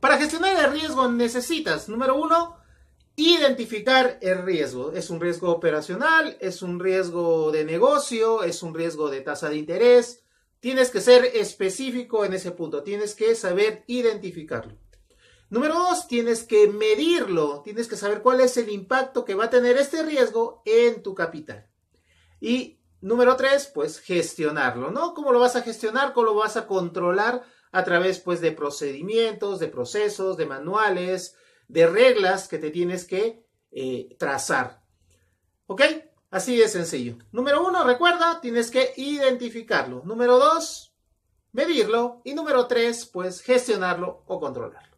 Para gestionar el riesgo necesitas, número uno, identificar el riesgo. Es un riesgo operacional, es un riesgo de negocio, es un riesgo de tasa de interés. Tienes que ser específico en ese punto, tienes que saber identificarlo. Número dos, tienes que medirlo, tienes que saber cuál es el impacto que va a tener este riesgo en tu capital. Y Número tres, pues gestionarlo, ¿no? ¿Cómo lo vas a gestionar? ¿Cómo lo vas a controlar? A través, pues, de procedimientos, de procesos, de manuales, de reglas que te tienes que eh, trazar. ¿Ok? Así de sencillo. Número uno, recuerda, tienes que identificarlo. Número dos, medirlo. Y número tres, pues, gestionarlo o controlarlo.